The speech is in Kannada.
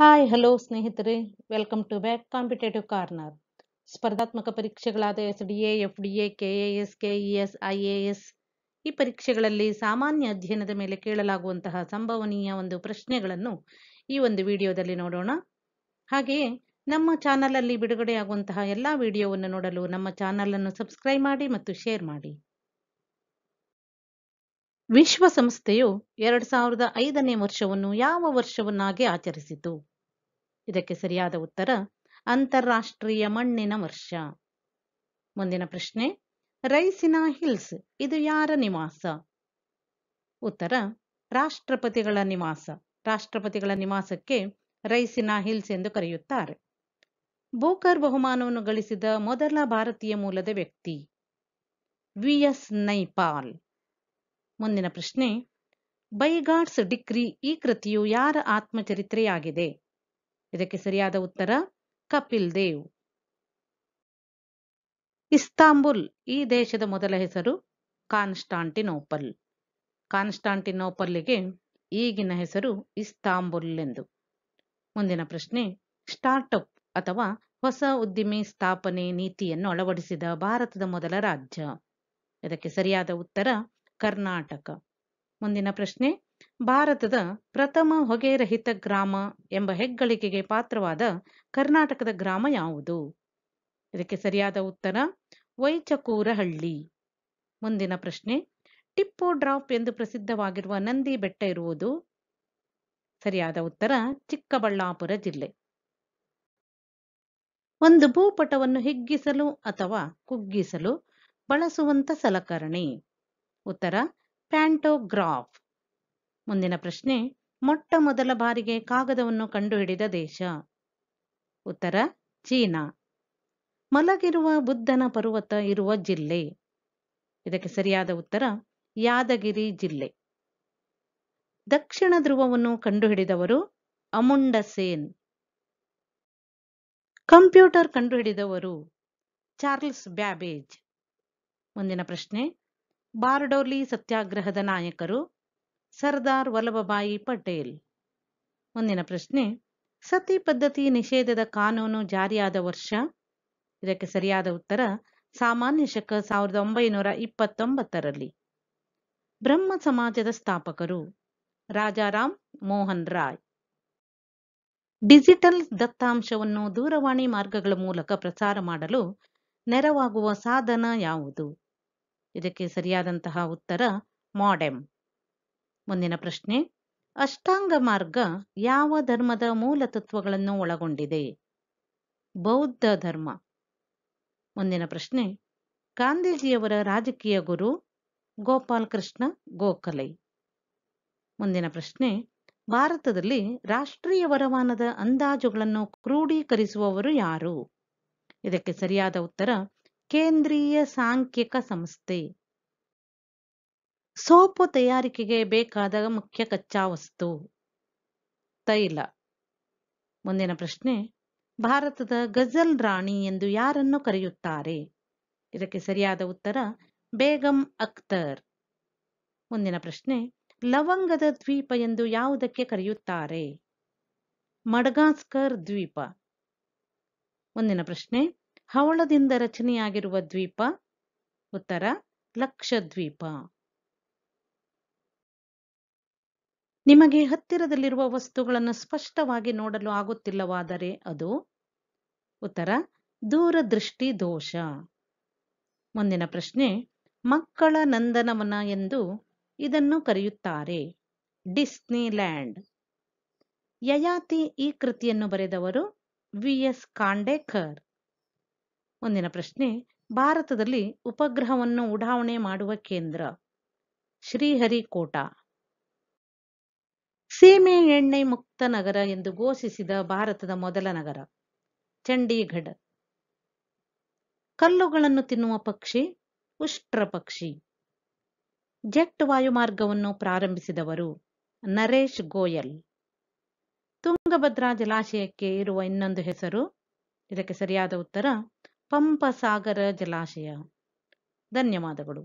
ಹಾಯ್ ಹಲೋ ಸ್ನೇಹಿತರೆ welcome to back competitive corner ಸ್ಪರ್ಧಾತ್ಮಕ ಪರೀಕ್ಷೆಗಳಾದ S D A F D A K A S K E S I A S ಈ ಪರೀಕ್ಷೆಗಳಲ್ಲಿ ಸಾಮಾನ್ಯ ಅಧ್ಯಯನದ ಮೇಲೆ ಕೇಳಲಾಗುವಂತಹ ಸಂಭವನೀಯ ಒಂದು ಪ್ರಶ್ನೆಗಳನ್ನು ಈ ಒಂದು ವಿಡಿಯೋದಲ್ಲಿ ನೋಡೋಣ ಹಾಗೆಯೇ ನಮ್ಮ ಚಾನಲಲ್ಲಿ ಬಿಡುಗಡೆಯಾಗುವಂತಹ ಎಲ್ಲ ವಿಡಿಯೋವನ್ನು ನೋಡಲು ನಮ್ಮ ಚಾನಲನ್ನು ಸಬ್ಸ್ಕ್ರೈಬ್ ಮಾಡಿ ಮತ್ತು ಶೇರ್ ಮಾಡಿ ವಿಶ್ವಸಂಸ್ಥೆಯು ಎರಡ್ ಸಾವಿರದ ಐದನೇ ವರ್ಷವನ್ನು ಯಾವ ವರ್ಷವನ್ನಾಗಿ ಆಚರಿಸಿತು ಇದಕ್ಕೆ ಸರಿಯಾದ ಉತ್ತರ ಅಂತಾರಾಷ್ಟ್ರೀಯ ಮಣ್ಣಿನ ವರ್ಷ ಮುಂದಿನ ಪ್ರಶ್ನೆ ರೈಸಿನಾ ಹಿಲ್ಸ್ ಇದು ಯಾರ ನಿವಾಸ ಉತ್ತರ ರಾಷ್ಟ್ರಪತಿಗಳ ನಿವಾಸ ರಾಷ್ಟ್ರಪತಿಗಳ ನಿವಾಸಕ್ಕೆ ರೈಸಿನಾ ಹಿಲ್ಸ್ ಎಂದು ಕರೆಯುತ್ತಾರೆ ಬೋಕರ್ ಬಹುಮಾನವನ್ನು ಗಳಿಸಿದ ಮೊದಲ ಭಾರತೀಯ ಮೂಲದ ವ್ಯಕ್ತಿ ವಿ ಎಸ್ ನೈಪಾಲ್ ಮುಂದಿನ ಪ್ರಶ್ನೆ ಬೈಗಾಡ್ಸ್ ಡಿಕ್ರಿ ಈ ಕೃತಿಯು ಯಾರ ಆತ್ಮಚರಿತ್ರೆಯಾಗಿದೆ ಇದಕ್ಕೆ ಸರಿಯಾದ ಉತ್ತರ ಕಪಿಲ್ ದೇವ್ ಇಸ್ತಾಂಬುಲ್ ಈ ದೇಶದ ಮೊದಲ ಹೆಸರು ಕಾನ್ಸ್ಟಾಂಟಿನೋಪಲ್ ಕಾನ್ಸ್ಟಾಂಟಿನೋಪಲ್ಗೆ ಈಗಿನ ಹೆಸರು ಇಸ್ತಾಂಬುಲ್ ಎಂದು ಮುಂದಿನ ಪ್ರಶ್ನೆ ಸ್ಟಾರ್ಟ್ಅಪ್ ಅಥವಾ ಹೊಸ ಉದ್ದಿಮೆ ಸ್ಥಾಪನೆ ನೀತಿಯನ್ನು ಅಳವಡಿಸಿದ ಭಾರತದ ಮೊದಲ ರಾಜ್ಯ ಇದಕ್ಕೆ ಸರಿಯಾದ ಉತ್ತರ ಕರ್ನಾಟಕ ಮುಂದಿನ ಪ್ರಶ್ನೆ ಭಾರತದ ಪ್ರಥಮ ಹೊಗೆರಹಿತ ಗ್ರಾಮ ಎಂಬ ಹೆಗ್ಗಳಿಕೆಗೆ ಪಾತ್ರವಾದ ಕರ್ನಾಟಕದ ಗ್ರಾಮ ಯಾವುದು ಇದಕ್ಕೆ ಸರಿಯಾದ ಉತ್ತರ ವೈಚಕೂರಹಳ್ಳಿ ಮುಂದಿನ ಪ್ರಶ್ನೆ ಟಿಪ್ಪು ಡ್ರಾಪ್ ಎಂದು ಪ್ರಸಿದ್ಧವಾಗಿರುವ ನಂದಿ ಬೆಟ್ಟ ಇರುವುದು ಸರಿಯಾದ ಉತ್ತರ ಚಿಕ್ಕಬಳ್ಳಾಪುರ ಜಿಲ್ಲೆ ಒಂದು ಭೂಪಟವನ್ನು ಹಿಗ್ಗಿಸಲು ಅಥವಾ ಕುಗ್ಗಿಸಲು ಬಳಸುವಂತ ಸಲಕರಣೆ ಉತ್ತರ ಪ್ಯಾಂಟೋಗ್ರಾಫ್ ಮುಂದಿನ ಪ್ರಶ್ನೆ ಮೊಟ್ಟ ಮೊದಲ ಬಾರಿಗೆ ಕಾಗದವನ್ನು ಕಂಡುಹಿಡಿದ ದೇಶ ಉತ್ತರ ಚೀನಾ ಮಲಗಿರುವ ಬುದ್ಧನ ಪರ್ವತ ಇರುವ ಜಿಲ್ಲೆ ಇದಕ್ಕೆ ಸರಿಯಾದ ಉತ್ತರ ಯಾದಗಿರಿ ಜಿಲ್ಲೆ ದಕ್ಷಿಣ ಧ್ರುವವನ್ನು ಕಂಡುಹಿಡಿದವರು ಅಮುಂಡಸೇನ್ ಕಂಪ್ಯೂಟರ್ ಕಂಡುಹಿಡಿದವರು ಚಾರ್ಲ್ಸ್ ಬ್ಯಾಬೇಜ್ ಮುಂದಿನ ಪ್ರಶ್ನೆ ಬಾರ್ಡೋಲಿ ಸತ್ಯಾಗ್ರಹದ ನಾಯಕರು ಸರ್ದಾರ್ ವಲ್ಲಭಭಾಯಿ ಪಟೇಲ್ ಮುಂದಿನ ಪ್ರಶ್ನೆ ಸತಿ ಪದ್ಧತಿ ನಿಷೇಧದ ಕಾನೂನು ಜಾರಿಯಾದ ವರ್ಷ ಇದಕ್ಕೆ ಸರಿಯಾದ ಉತ್ತರ ಸಾಮಾನ್ಯ ಶಕ ಸಾವಿರದ ಒಂಬೈನೂರ ಇಪ್ಪತ್ತೊಂಬತ್ತರಲ್ಲಿ ಬ್ರಹ್ಮ ಸಮಾಜದ ಸ್ಥಾಪಕರು ರಾಜಾರಾಮ್ ಮೋಹನ್ ರಾಯ್ ಡಿಜಿಟಲ್ ದತ್ತಾಂಶವನ್ನು ದೂರವಾಣಿ ಮಾರ್ಗಗಳ ಮೂಲಕ ಪ್ರಸಾರ ಮಾಡಲು ನೆರವಾಗುವ ಸಾಧನ ಯಾವುದು ಇದಕ್ಕೆ ಸರಿಯಾದಂತಹ ಉತ್ತರ ಮಾಡೆಮ್ ಮುಂದಿನ ಪ್ರಶ್ನೆ ಅಷ್ಟಾಂಗ ಮಾರ್ಗ ಯಾವ ಧರ್ಮದ ಮೂಲ ತತ್ವಗಳನ್ನು ಒಳಗೊಂಡಿದೆ ಬೌದ್ಧ ಧರ್ಮ ಮುಂದಿನ ಪ್ರಶ್ನೆ ಗಾಂಧೀಜಿಯವರ ರಾಜಕೀಯ ಗುರು ಗೋಪಾಲ್ ಕೃಷ್ಣ ಗೋಖಲೆ ಮುಂದಿನ ಪ್ರಶ್ನೆ ಭಾರತದಲ್ಲಿ ರಾಷ್ಟ್ರೀಯ ವರಮಾನದ ಅಂದಾಜುಗಳನ್ನು ಕ್ರೋಢೀಕರಿಸುವವರು ಯಾರು ಇದಕ್ಕೆ ಸರಿಯಾದ ಉತ್ತರ ಕೇಂದ್ರೀಯ ಸಾಂಖ್ಯಿಕ ಸಂಸ್ಥೆ ಸೋಪು ತಯಾರಿಕೆಗೆ ಬೇಕಾದ ಮುಖ್ಯ ಕಚ್ಚಾ ವಸ್ತು ತೈಲ ಮುಂದಿನ ಪ್ರಶ್ನೆ ಭಾರತದ ಗಜಲ್ ರಾಣಿ ಎಂದು ಯಾರನ್ನು ಕರೆಯುತ್ತಾರೆ ಇದಕ್ಕೆ ಸರಿಯಾದ ಉತ್ತರ ಬೇಗಂ ಅಖ್ತರ್ ಮುಂದಿನ ಪ್ರಶ್ನೆ ಲವಂಗದ ದ್ವೀಪ ಎಂದು ಯಾವುದಕ್ಕೆ ಕರೆಯುತ್ತಾರೆ ಮಡಗಾಸ್ಕರ್ ದ್ವೀಪ ಮುಂದಿನ ಪ್ರಶ್ನೆ ಹವಳದಿಂದ ರಚನೆಯಾಗಿರುವ ದ್ವೀಪ ಉತ್ತರ ಲಕ್ಷದ್ವೀಪ ನಿಮಗೆ ಹತ್ತಿರದಲ್ಲಿರುವ ವಸ್ತುಗಳನ್ನು ಸ್ಪಷ್ಟವಾಗಿ ನೋಡಲು ಆಗುತ್ತಿಲ್ಲವಾದರೆ ಅದು ಉತ್ತರ ದೂರದೃಷ್ಟಿ ದೋಷ ಮುಂದಿನ ಪ್ರಶ್ನೆ ಮಕ್ಕಳ ನಂದನವನ ಎಂದು ಇದನ್ನು ಕರೆಯುತ್ತಾರೆ ಡಿಸ್ನಿಲ್ಯಾಂಡ್ ಯಯಾತಿ ಈ ಕೃತಿಯನ್ನು ಬರೆದವರು ವಿ ಎಸ್ ಕಾಂಡೇಕರ್ ಮುಂದಿನ ಪ್ರಶ್ನೆ ಭಾರತದಲ್ಲಿ ಉಪಗ್ರಹವನ್ನು ಉಡಾವಣೆ ಮಾಡುವ ಕೇಂದ್ರ ಶ್ರೀಹರಿಕೋಟ ಸೀಮೆ ಎಣ್ಣೆ ಮುಕ್ತ ನಗರ ಎಂದು ಘೋಷಿಸಿದ ಭಾರತದ ಮೊದಲ ನಗರ ಚಂಡೀಗಢ ಕಲ್ಲುಗಳನ್ನು ತಿನ್ನುವ ಪಕ್ಷಿ ಉಷ್ಟ್ರ ಪಕ್ಷಿ ಜೆಟ್ ವಾಯುಮಾರ್ಗವನ್ನು ಪ್ರಾರಂಭಿಸಿದವರು ನರೇಶ್ ಗೋಯಲ್ ತುಂಗಭದ್ರಾ ಜಲಾಶಯಕ್ಕೆ ಇರುವ ಇನ್ನೊಂದು ಹೆಸರು ಇದಕ್ಕೆ ಸರಿಯಾದ ಉತ್ತರ ಪಂಪಸಾಗರ ಜಲಾಶಯ ಧನ್ಯವಾದಗಳು